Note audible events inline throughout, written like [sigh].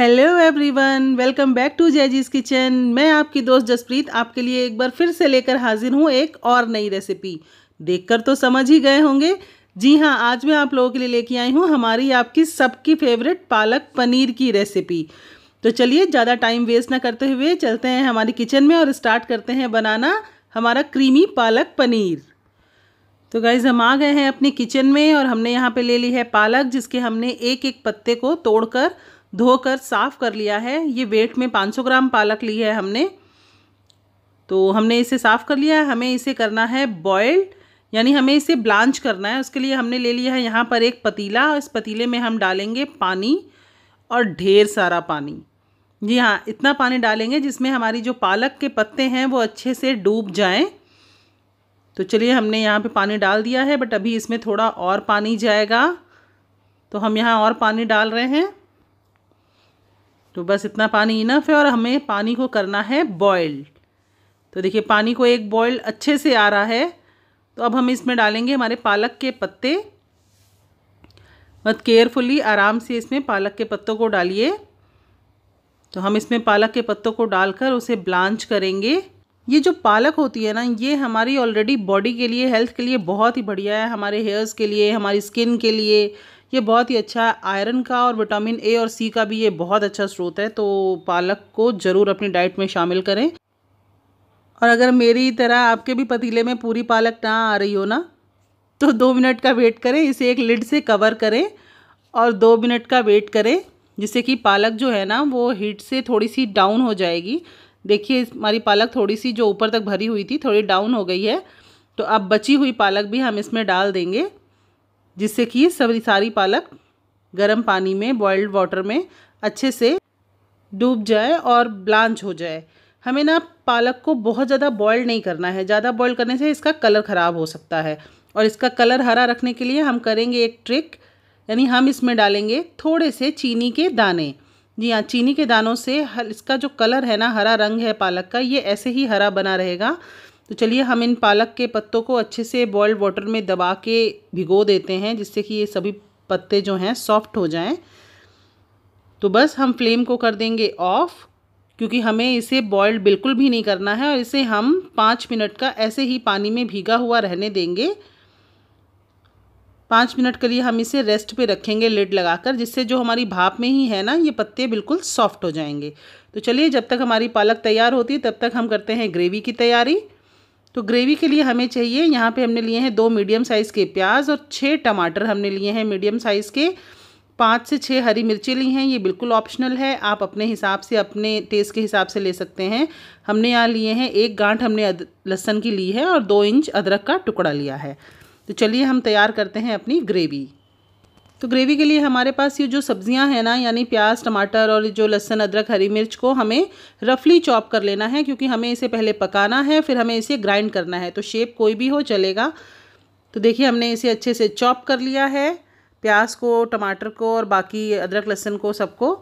hello everyone welcome back to जैजीज kitchen मैं आपकी दोस्त जसप्रीत आपके लिए एक बार फिर से लेकर हाजिर हूँ एक और नई रेसिपी देखकर तो समझ ही गए होंगे जी हाँ आज मैं आप लोगों के लिए लेके आई हूँ हमारी आपकी सबकी फेवरेट पालक पनीर की रेसिपी तो चलिए ज़्यादा टाइम वेस्ट ना करते हुए चलते हैं हमारी किचन में और स्टार्ट करते हैं बनाना हमारा क्रीमी पालक पनीर तो गाइज़ हम आ गए हैं अपने किचन में और हमने यहाँ पे ले ली है पालक जिसके हमने एक एक पत्ते को तोड़कर धोकर साफ़ कर लिया है ये वेट में 500 ग्राम पालक ली है हमने तो हमने इसे साफ़ कर लिया है हमें इसे करना है बॉयल यानी हमें इसे ब्लांच करना है उसके लिए हमने ले लिया है यहाँ पर एक पतीला इस पतीले में हम डालेंगे पानी और ढेर सारा पानी जी हाँ इतना पानी डालेंगे जिसमें हमारी जो पालक के पत्ते हैं वो अच्छे से डूब जाएं तो चलिए हमने यहाँ पे पानी डाल दिया है बट अभी इसमें थोड़ा और पानी जाएगा तो हम यहाँ और पानी डाल रहे हैं तो बस इतना पानी इनफ है और हमें पानी को करना है बॉयल तो देखिए पानी को एक बॉयल अच्छे से आ रहा है तो अब हम इसमें डालेंगे हमारे पालक के पत्ते बहुत केयरफुली आराम से इसमें पालक के पत्तों को डालिए तो हम इसमें पालक के पत्तों को डालकर उसे ब्लांच करेंगे ये जो पालक होती है ना ये हमारी ऑलरेडी बॉडी के लिए हेल्थ के लिए बहुत ही बढ़िया है हमारे हेयर्स के लिए हमारी स्किन के लिए ये बहुत ही अच्छा आयरन का और विटामिन ए और सी का भी ये बहुत अच्छा स्रोत है तो पालक को ज़रूर अपनी डाइट में शामिल करें और अगर मेरी तरह आपके भी पतीले में पूरी पालक ना आ रही हो ना तो दो मिनट का वेट करें इसे एक लिड से कवर करें और दो मिनट का वेट करें जिससे कि पालक जो है ना वो हीट से थोड़ी सी डाउन हो जाएगी देखिए हमारी पालक थोड़ी सी जो ऊपर तक भरी हुई थी थोड़ी डाउन हो गई है तो अब बची हुई पालक भी हम इसमें डाल देंगे जिससे कि सभी सारी पालक गर्म पानी में बॉइल्ड वाटर में अच्छे से डूब जाए और ब्लांच हो जाए हमें ना पालक को बहुत ज़्यादा बॉयल नहीं करना है ज़्यादा बॉयल करने से इसका कलर ख़राब हो सकता है और इसका कलर हरा रखने के लिए हम करेंगे एक ट्रिक यानी हम इसमें डालेंगे थोड़े से चीनी के दाने जी हाँ चीनी के दानों से इसका जो कलर है ना हरा रंग है पालक का ये ऐसे ही हरा बना रहेगा तो चलिए हम इन पालक के पत्तों को अच्छे से बॉयल्ड वाटर में दबा के भिगो देते हैं जिससे कि ये सभी पत्ते जो हैं सॉफ्ट हो जाएं तो बस हम फ्लेम को कर देंगे ऑफ़ क्योंकि हमें इसे बॉयल्ड बिल्कुल भी नहीं करना है और इसे हम पाँच मिनट का ऐसे ही पानी में भीगा हुआ रहने देंगे पाँच मिनट के लिए हम इसे रेस्ट पे रखेंगे लिड लगाकर जिससे जो हमारी भाप में ही है ना ये पत्ते बिल्कुल सॉफ्ट हो जाएंगे तो चलिए जब तक हमारी पालक तैयार होती है तब तक हम करते हैं ग्रेवी की तैयारी तो ग्रेवी के लिए हमें चाहिए यहाँ पे हमने लिए हैं दो मीडियम साइज़ के प्याज और छः टमाटर हमने लिए हैं मीडियम साइज़ के पाँच से छः हरी मिर्ची ली हैं ये बिल्कुल ऑप्शनल है आप अपने हिसाब से अपने टेस्ट के हिसाब से ले सकते हैं हमने यहाँ लिए हैं एक गांठ हमने लहसन की ली है और दो इंच अदरक का टुकड़ा लिया है तो चलिए हम तैयार करते हैं अपनी ग्रेवी तो ग्रेवी के लिए हमारे पास ये जो सब्जियां हैं ना यानी प्याज टमाटर और जो लहसन अदरक हरी मिर्च को हमें रफली चॉप कर लेना है क्योंकि हमें इसे पहले पकाना है फिर हमें इसे ग्राइंड करना है तो शेप कोई भी हो चलेगा तो देखिए हमने इसे अच्छे से चॉप कर लिया है प्याज को टमाटर को और बाकी अदरक लहसुन को सबको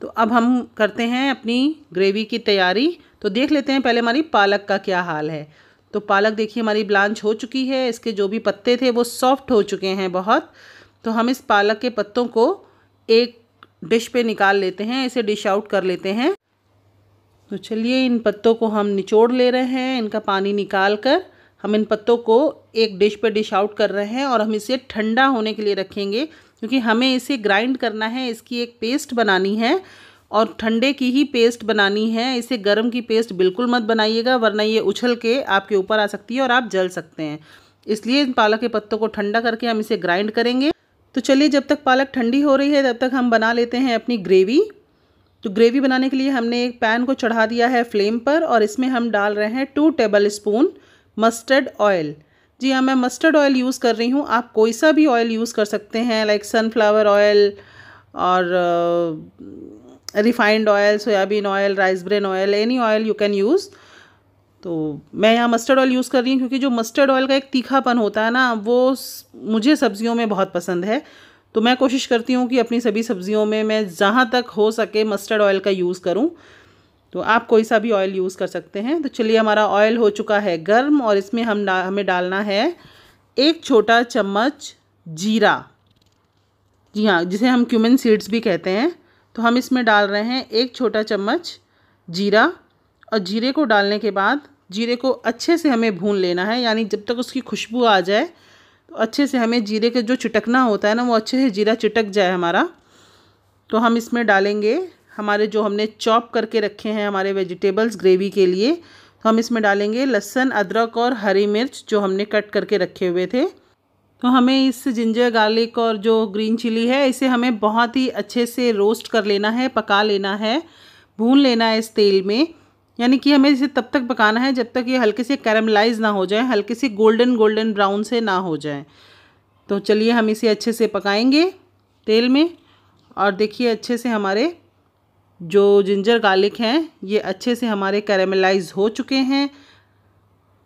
तो अब हम करते हैं अपनी ग्रेवी की तैयारी तो देख लेते हैं पहले हमारी पालक का क्या हाल है तो पालक देखिए हमारी ब्लांच हो चुकी है इसके जो भी पत्ते थे वो सॉफ्ट हो चुके हैं बहुत तो हम इस पालक के पत्तों को एक डिश पे निकाल लेते हैं इसे डिश आउट कर लेते हैं तो चलिए इन पत्तों को हम निचोड़ ले रहे हैं इनका पानी निकाल कर हम इन पत्तों को एक डिश पे डिश आउट कर रहे हैं और हम इसे ठंडा होने के लिए रखेंगे क्योंकि हमें इसे ग्राइंड करना है इसकी एक पेस्ट बनानी है और ठंडे की ही पेस्ट बनानी है इसे गर्म की पेस्ट बिल्कुल मत बनाइएगा वरना ये उछल के आपके ऊपर आ सकती है और आप जल सकते हैं इसलिए इन पालक के पत्तों को ठंडा करके हम इसे ग्राइंड करेंगे तो चलिए जब तक पालक ठंडी हो रही है तब तक हम बना लेते हैं अपनी ग्रेवी तो ग्रेवी बनाने के लिए हमने एक पैन को चढ़ा दिया है फ्लेम पर और इसमें हम डाल रहे हैं two tablespoon mustard oil जी हाँ मैं मस्टर्ड ऑयल यूज़ कर रही हूँ आप कोई सा भी ऑयल यूज़ कर सकते हैं लाइक सनफ्लावर ऑयल और refined oil soybean oil rice bran oil any oil you can use तो मैं यहाँ मस्टर्ड ऑयल यूज़ कर रही हूँ क्योंकि जो मस्टर्ड ऑयल का एक तीखापन होता है ना वो मुझे सब्जियों में बहुत पसंद है तो मैं कोशिश करती हूँ कि अपनी सभी सब्जियों में मैं जहाँ तक हो सके मस्टर्ड ऑयल का यूज़ करूँ तो आप कोई सा भी ऑयल यूज़ कर सकते हैं तो चलिए हमारा ऑयल हो चुका है गर्म और इसमें हम डा, हमें डालना है एक छोटा चम्मच जीरा जी हाँ जिसे हम क्यूमन सीड्स भी कहते हैं तो हम इसमें डाल रहे हैं एक छोटा चम्मच जीरा और जीरे को डालने के बाद जीरे को अच्छे से हमें भून लेना है यानी जब तक उसकी खुशबू आ जाए तो अच्छे से हमें जीरे का जो चिटकना होता है ना वो अच्छे से जीरा चिटक जाए हमारा तो हम इसमें डालेंगे हमारे जो हमने चॉप करके रखे हैं हमारे वेजिटेबल्स ग्रेवी के लिए तो हम इसमें डालेंगे लहसन अदरक और हरी मिर्च जो हमने कट करके रखे हुए थे तो हमें इस जिंजर गार्लिक और जो ग्रीन चिली है इसे हमें बहुत ही अच्छे से रोस्ट कर लेना है पका लेना है भून लेना है इस तेल में यानी कि हमें इसे तब तक पकाना है जब तक ये हल्के से कैरमलाइज ना हो जाए हल्के से गोल्डन गोल्डन ब्राउन से ना हो जाए तो चलिए हम इसे अच्छे से पकाएंगे तेल में और देखिए अच्छे से हमारे जो जिंजर गार्लिक हैं ये अच्छे से हमारे कैरमलाइज हो चुके हैं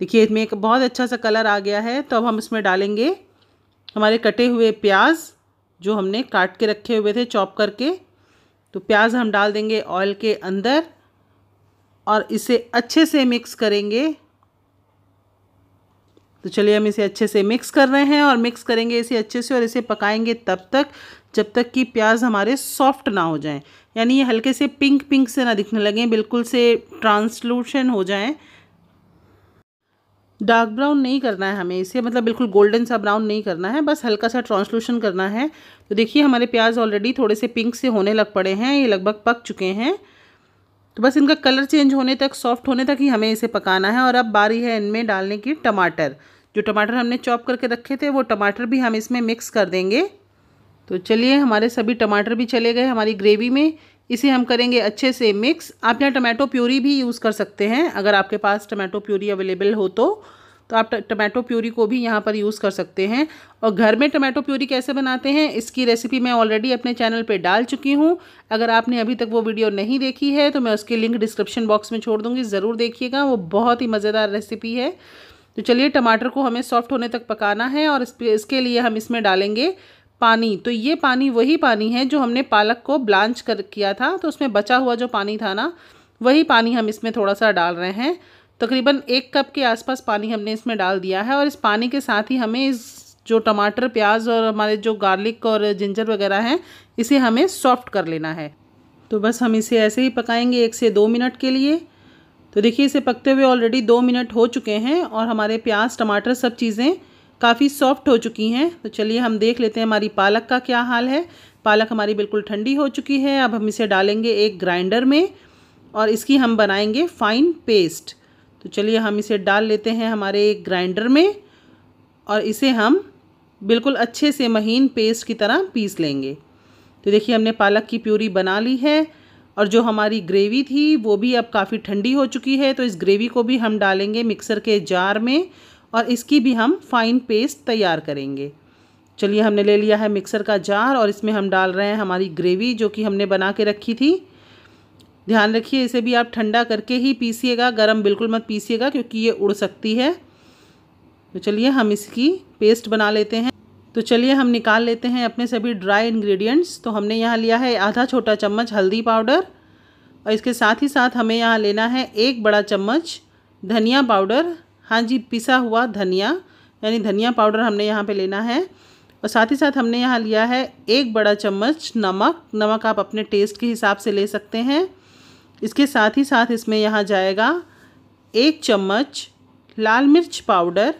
देखिए इसमें एक बहुत अच्छा सा कलर आ गया है तो अब हम इसमें डालेंगे हमारे कटे हुए प्याज जो हमने काट के रखे हुए थे चॉप करके तो प्याज हम डाल देंगे ऑयल के अंदर और इसे अच्छे से मिक्स करेंगे तो चलिए हम इसे अच्छे से मिक्स कर रहे हैं और मिक्स करेंगे इसे अच्छे से और इसे पकाएंगे तब तक जब तक कि प्याज हमारे सॉफ्ट ना हो जाएं यानी ये हल्के से पिंक पिंक से ना दिखने लगें बिल्कुल से ट्रांसलूशन हो जाएं डार्क ब्राउन नहीं करना है हमें इसे मतलब बिल्कुल गोल्डन सा ब्राउन नहीं करना है बस हल्का सा ट्रांसलूशन करना है तो देखिए हमारे प्याज ऑलरेडी थोड़े से पिंक से होने लग पड़े हैं ये लगभग पक चुके हैं तो बस इनका कलर चेंज होने तक सॉफ्ट होने तक ही हमें इसे पकाना है और अब बारी है इनमें डालने की टमाटर जो टमाटर हमने चॉप करके रखे थे वो टमाटर भी हम इसमें मिक्स कर देंगे तो चलिए हमारे सभी टमाटर भी चले गए हमारी ग्रेवी में इसे हम करेंगे अच्छे से मिक्स आप यहाँ टमाटो प्यूरी भी यूज़ कर सकते हैं अगर आपके पास टमाटो प्यूरी अवेलेबल हो तो तो आप टमाटो प्यूरी को भी यहाँ पर यूज़ कर सकते हैं और घर में टमाटो प्यूरी कैसे बनाते हैं इसकी रेसिपी मैं ऑलरेडी अपने चैनल पर डाल चुकी हूँ अगर आपने अभी तक वो वीडियो नहीं देखी है तो मैं उसकी लिंक डिस्क्रिप्शन बॉक्स में छोड़ दूँगी ज़रूर देखिएगा वो बहुत ही मज़ेदार रेसिपी है तो चलिए टमाटर को हमें सॉफ्ट होने तक पकाना है और इसके लिए हम इसमें डालेंगे पानी तो ये पानी वही पानी है जो हमने पालक को ब्लांच कर किया था तो उसमें बचा हुआ जो पानी था ना वही पानी हम इसमें थोड़ा सा डाल रहे हैं तकरीबन एक कप के आसपास पानी हमने इसमें डाल दिया है और इस पानी के साथ ही हमें इस जो टमाटर प्याज और हमारे जो गार्लिक और जिंजर वगैरह हैं इसे हमें सॉफ्ट कर लेना है तो बस हम इसे ऐसे ही पकाएंगे एक से दो मिनट के लिए तो देखिए इसे पकते हुए ऑलरेडी दो मिनट हो चुके हैं और हमारे प्याज टमाटर सब चीज़ें काफ़ी सॉफ्ट हो चुकी हैं तो चलिए हम देख लेते हैं हमारी पालक का क्या हाल है पालक हमारी बिल्कुल ठंडी हो चुकी है अब हम इसे डालेंगे एक ग्राइंडर में और इसकी हम बनाएंगे फ़ाइन पेस्ट तो चलिए हम इसे डाल लेते हैं हमारे ग्राइंडर में और इसे हम बिल्कुल अच्छे से महीन पेस्ट की तरह पीस लेंगे तो देखिए हमने पालक की प्यूरी बना ली है और जो हमारी ग्रेवी थी वो भी अब काफ़ी ठंडी हो चुकी है तो इस ग्रेवी को भी हम डालेंगे मिक्सर के जार में और इसकी भी हम फाइन पेस्ट तैयार करेंगे चलिए हमने ले लिया है मिक्सर का जार और इसमें हम डाल रहे हैं हमारी ग्रेवी जो कि हमने बना के रखी थी ध्यान रखिए इसे भी आप ठंडा करके ही पीसीएगा गरम बिल्कुल मत पीसीएगा क्योंकि ये उड़ सकती है तो चलिए हम इसकी पेस्ट बना लेते हैं तो चलिए हम निकाल लेते हैं अपने सभी ड्राई इंग्रेडिएंट्स तो हमने यहाँ लिया है आधा छोटा चम्मच हल्दी पाउडर और इसके साथ ही साथ हमें यहाँ लेना है एक बड़ा चम्मच धनिया पाउडर हाँ जी पिसा हुआ धनिया यानी धनिया पाउडर हमने यहाँ पे लेना है और साथ ही साथ हमने यहाँ लिया है एक बड़ा चम्मच नमक नमक आप अपने टेस्ट के हिसाब से ले सकते हैं इसके साथ ही साथ इसमें यहाँ जाएगा एक चम्मच लाल मिर्च पाउडर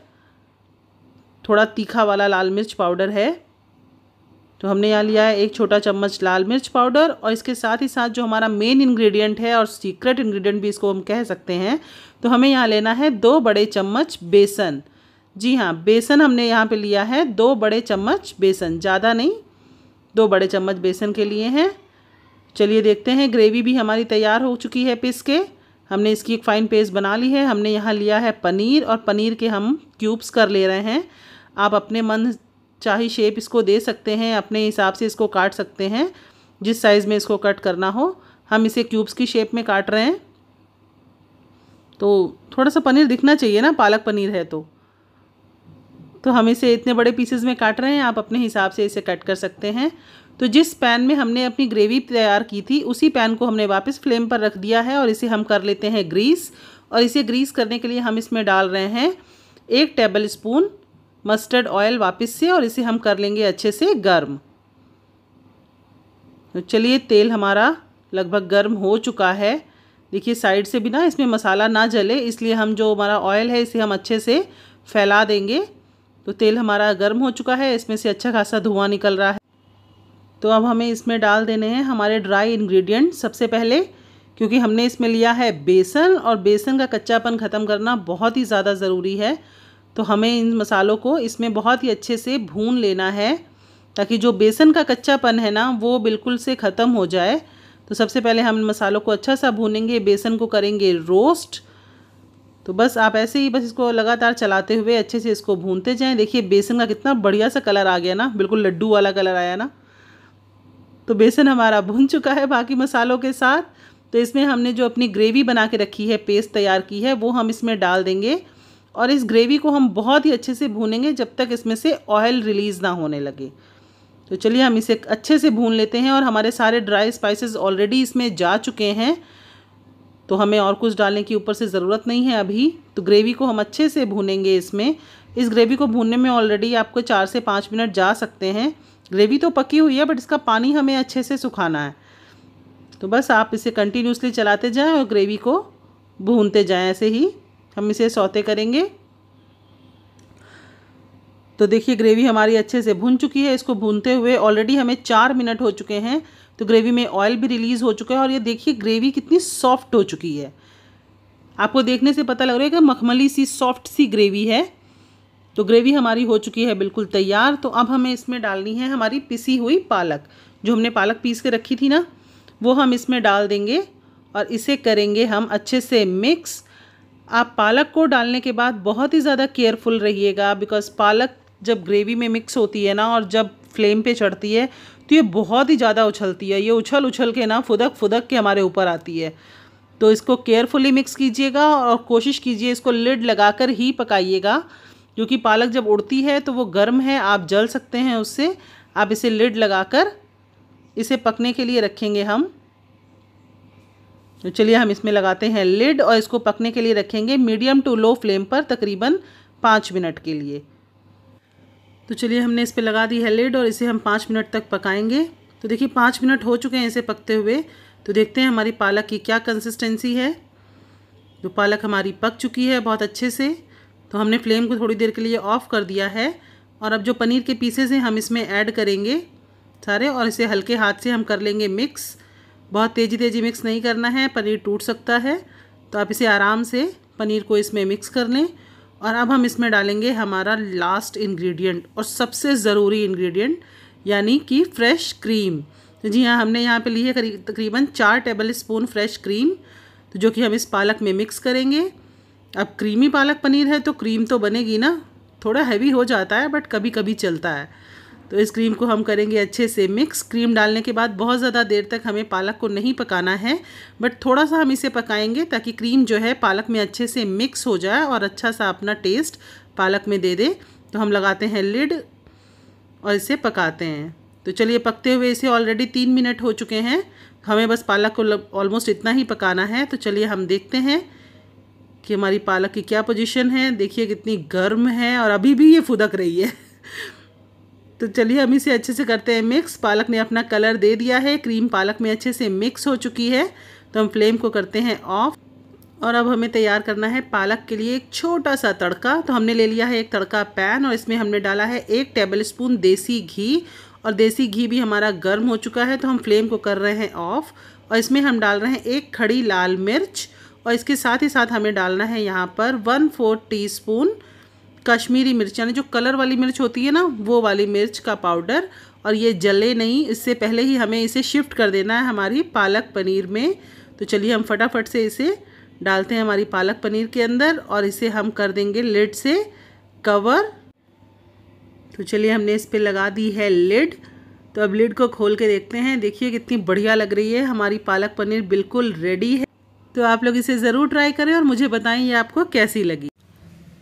थोड़ा तीखा वाला लाल मिर्च पाउडर है तो हमने यहाँ लिया है एक छोटा चम्मच लाल मिर्च पाउडर और इसके साथ ही साथ जो हमारा मेन इंग्रेडिएंट है और सीक्रेट इंग्रेडिएंट भी इसको हम कह सकते हैं तो हमें यहाँ लेना है दो बड़े चम्मच बेसन जी हाँ बेसन हमने यहाँ पे लिया है दो बड़े चम्मच बेसन ज़्यादा नहीं दो बड़े चम्मच बेसन के लिए हैं चलिए देखते हैं ग्रेवी भी हमारी तैयार हो चुकी है पिस के हमने इसकी एक फ़ाइन पेस्ट बना ली है हमने यहाँ लिया है पनीर और पनीर के हम क्यूब्स कर ले रहे हैं आप अपने मन चाहे शेप इसको दे सकते हैं अपने हिसाब से इसको काट सकते हैं जिस साइज़ में इसको कट करना हो हम इसे क्यूब्स की शेप में काट रहे हैं तो थोड़ा सा पनीर दिखना चाहिए ना पालक पनीर है तो तो हम इसे इतने बड़े पीसेस में काट रहे हैं आप अपने हिसाब से इसे कट कर सकते हैं तो जिस पैन में हमने अपनी ग्रेवी तैयार की थी उसी पैन को हमने वापस फ्लेम पर रख दिया है और इसे हम कर लेते हैं ग्रीस और इसे ग्रीस करने के लिए हम इसमें डाल रहे हैं एक टेबल स्पून मस्टर्ड ऑयल वापस से और इसे हम कर लेंगे अच्छे से गर्म तो चलिए तेल हमारा लगभग गर्म हो चुका है देखिए साइड से भी ना इसमें मसाला ना जले इसलिए हम जो हमारा ऑयल है इसे हम अच्छे से फैला देंगे तो तेल हमारा गर्म हो चुका है इसमें से अच्छा खासा धुआं निकल रहा है तो अब हमें इसमें डाल देने हैं हमारे ड्राई इन्ग्रीडियंट सबसे पहले क्योंकि हमने इसमें लिया है बेसन और बेसन का कच्चापन ख़त्म करना बहुत ही ज़्यादा ज़रूरी है तो हमें इन मसालों को इसमें बहुत ही अच्छे से भून लेना है ताकि जो बेसन का कच्चापन है ना वो बिल्कुल से ख़त्म हो जाए तो सबसे पहले हम मसालों को अच्छा सा भूनेंगे बेसन को करेंगे रोस्ट तो बस आप ऐसे ही बस इसको लगातार चलाते हुए अच्छे से इसको भूनते जाएं देखिए बेसन का कितना बढ़िया सा कलर आ गया ना बिल्कुल लड्डू वाला कलर आया ना तो बेसन हमारा भुन चुका है बाकी मसालों के साथ तो इसमें हमने जो अपनी ग्रेवी बना के रखी है पेस्ट तैयार की है वो हम इसमें डाल देंगे और इस ग्रेवी को हम बहुत ही अच्छे से भूनेंगे जब तक इसमें से ऑयल रिलीज़ ना होने लगे तो चलिए हम इसे अच्छे से भून लेते हैं और हमारे सारे ड्राई स्पाइसेस ऑलरेडी इसमें जा चुके हैं तो हमें और कुछ डालने की ऊपर से ज़रूरत नहीं है अभी तो ग्रेवी को हम अच्छे से भूनेंगे इसमें इस ग्रेवी को भूनने में ऑलरेडी आपको चार से पाँच मिनट जा सकते हैं ग्रेवी तो पकी हुई है बट इसका पानी हमें अच्छे से सुखाना है तो बस आप इसे कंटिन्यूसली चलाते जाएं और ग्रेवी को भूनते जाएं ऐसे ही हम इसे सौते करेंगे तो देखिए ग्रेवी हमारी अच्छे से भून चुकी है इसको भूनते हुए ऑलरेडी हमें चार मिनट हो चुके हैं तो ग्रेवी में ऑयल भी रिलीज़ हो चुका है और ये देखिए ग्रेवी कितनी सॉफ्ट हो चुकी है आपको देखने से पता लग रहा है कि मखमली सी सॉफ्ट सी ग्रेवी है तो ग्रेवी हमारी हो चुकी है बिल्कुल तैयार तो अब हमें इसमें डालनी है हमारी पिसी हुई पालक जो हमने पालक पीस के रखी थी ना वो हम इसमें डाल देंगे और इसे करेंगे हम अच्छे से मिक्स आप पालक को डालने के बाद बहुत ही ज़्यादा केयरफुल रहिएगा बिकॉज पालक जब ग्रेवी में मिक्स होती है ना और जब फ्लेम पे चढ़ती है तो ये बहुत ही ज़्यादा उछलती है ये उछल उछल के ना फुदक फुदक के हमारे ऊपर आती है तो इसको केयरफुली मिक्स कीजिएगा और कोशिश कीजिए इसको लिड लगाकर ही पकाइएगा क्योंकि पालक जब उड़ती है तो वो गर्म है आप जल सकते हैं उससे आप इसे लिड लगाकर इसे पकने के लिए रखेंगे हम तो चलिए हम इसमें लगाते हैं लिड और इसको पकने के लिए रखेंगे मीडियम टू लो फ्लेम पर तकरीबन पाँच मिनट के लिए तो चलिए हमने इस पर लगा दी है लिड और इसे हम पाँच मिनट तक पकाएंगे तो देखिए पाँच मिनट हो चुके हैं इसे पकते हुए तो देखते हैं हमारी पालक की क्या कंसिस्टेंसी है तो पालक हमारी पक चुकी है बहुत अच्छे से तो हमने फ्लेम को थोड़ी देर के लिए ऑफ़ कर दिया है और अब जो पनीर के पीसेज हैं हम इसमें ऐड करेंगे सारे और इसे हल्के हाथ से हम कर लेंगे मिक्स बहुत तेज़ी तेज़ी मिक्स नहीं करना है पनीर टूट सकता है तो आप इसे आराम से पनीर को इसमें मिक्स कर लें और अब हम इसमें डालेंगे हमारा लास्ट इंग्रेडिएंट और सबसे ज़रूरी इंग्रेडिएंट यानी कि फ़्रेश क्रीम तो जी हाँ हमने यहाँ पे ली है करीब तकरीबन चार टेबल स्पून फ्रेश क्रीम तो जो कि हम इस पालक में मिक्स करेंगे अब क्रीमी पालक पनीर है तो क्रीम तो बनेगी ना थोड़ा हैवी हो जाता है बट कभी कभी चलता है तो इस क्रीम को हम करेंगे अच्छे से मिक्स क्रीम डालने के बाद बहुत ज़्यादा देर तक हमें पालक को नहीं पकाना है बट थोड़ा सा हम इसे पकाएंगे ताकि क्रीम जो है पालक में अच्छे से मिक्स हो जाए और अच्छा सा अपना टेस्ट पालक में दे दे तो हम लगाते हैं लिड और इसे पकाते हैं तो चलिए पकते हुए इसे ऑलरेडी तीन मिनट हो चुके हैं हमें बस पालक को ऑलमोस्ट इतना ही पकाना है तो चलिए हम देखते हैं कि हमारी पालक की क्या पोजीशन है देखिए कितनी गर्म है और अभी भी ये फुदक रही है [laughs] तो चलिए हम इसे अच्छे से करते हैं मिक्स पालक ने अपना कलर दे दिया है क्रीम पालक में अच्छे से मिक्स हो चुकी है तो हम फ्लेम को करते हैं ऑफ और अब हमें तैयार करना है पालक के लिए एक छोटा सा तड़का तो हमने ले लिया है एक तड़का पैन और इसमें हमने डाला है एक टेबल स्पून देसी घी और देसी घी भी हमारा गर्म हो चुका है तो हम फ्लेम को कर रहे हैं ऑफ़ और इसमें हम डाल रहे हैं एक खड़ी लाल मिर्च और इसके साथ ही साथ हमें डालना है यहाँ पर one fourth teaspoon Kashmiri मिर्च यानी जो कलर वाली मिर्च होती है ना वो वाली मिर्च का पाउडर और ये जले नहीं इससे पहले ही हमें इसे शिफ्ट कर देना है हमारी पालक पनीर में तो चलिए हम फटाफट से इसे डालते हैं हमारी पालक पनीर के अंदर और इसे हम कर देंगे लिड से कवर तो चलिए हमने इस पर लगा दी है लिड तो अब लिड को खोल के देखते हैं देखिए कितनी बढ़िया लग रही है हमारी पालक पनीर बिल्कुल रेडी है तो आप लोग इसे ज़रूर ट्राई करें और मुझे बताएं ये आपको कैसी लगी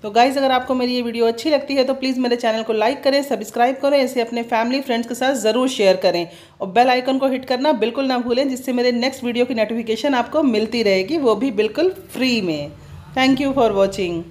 तो गाइज़ अगर आपको मेरी ये वीडियो अच्छी लगती है तो प्लीज़ मेरे चैनल को लाइक करें सब्सक्राइब करें इसे अपने फैमिली फ्रेंड्स के साथ ज़रूर शेयर करें और बेल आइकन को हिट करना बिल्कुल ना भूलें जिससे मेरे नेक्स्ट वीडियो की नोटिफिकेशन आपको मिलती रहेगी वो भी बिल्कुल फ्री में थैंक यू फॉर वॉचिंग